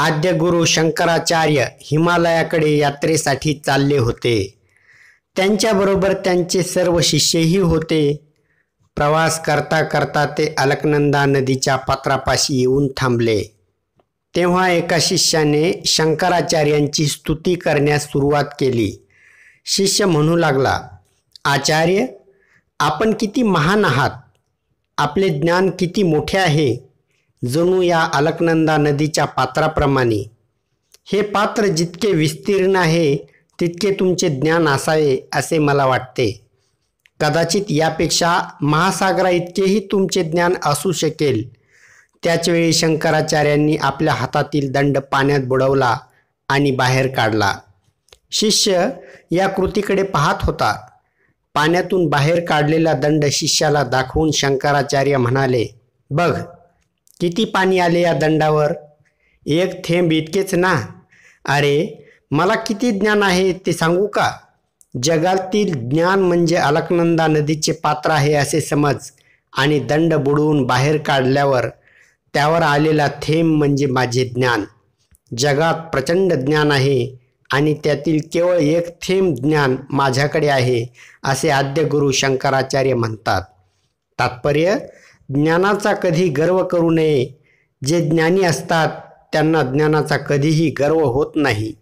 आद्य गुरु शंकराचार्य हिमालयाकडे यात्रेसाठी चालले होते त्यांच्याबरोबर त्यांचे सर्व शिष्यही होते प्रवास करता करता ते अलकनंदा नदीच्या पात्रापाशी येऊन थांबले तेव्हा एका शिष्याने शंकराचार्यांची स्तुती करण्यास सुरुवात केली शिष्य म्हणू लागला आचार्य आपण किती महान आहात आपले ज्ञान किती मोठे आहे जणू या अलकनंदा नदीच्या पात्राप्रमाणे हे पात्र जितके विस्तीर्ण आहे तितके तुमचे ज्ञान असावे असे मला वाटते कदाचित यापेक्षा महासागरा इतकेही तुमचे ज्ञान असू शकेल त्याचवेळी शंकराचार्यांनी आपल्या हातातील दंड पाण्यात बुडवला आणि बाहेर काढला शिष्य या कृतीकडे पाहत होता पाण्यातून बाहेर काढलेला दंड शिष्याला दाखवून शंकराचार्य म्हणाले बघ किती पाणी आले या दंडावर एक थेंब इतकेच ना अरे मला किती ज्ञान आहे ते सांगू का जगातील ज्ञान म्हणजे अलकनंदा नदीचे पात्र आहे असे समज आणि दंड बुडवून बाहेर काढल्यावर त्यावर आलेला थेंब म्हणजे माझे ज्ञान जगात प्रचंड ज्ञान आहे आणि त्यातील केवळ एक थेंब ज्ञान माझ्याकडे आहे असे आद्य गुरु शंकराचार्य म्हणतात तात्पर्य ज्ञानाचा कधी गर्व करू नये जे ज्ञानी असतात त्यांना ज्ञानाचा कधीही गर्व होत नाही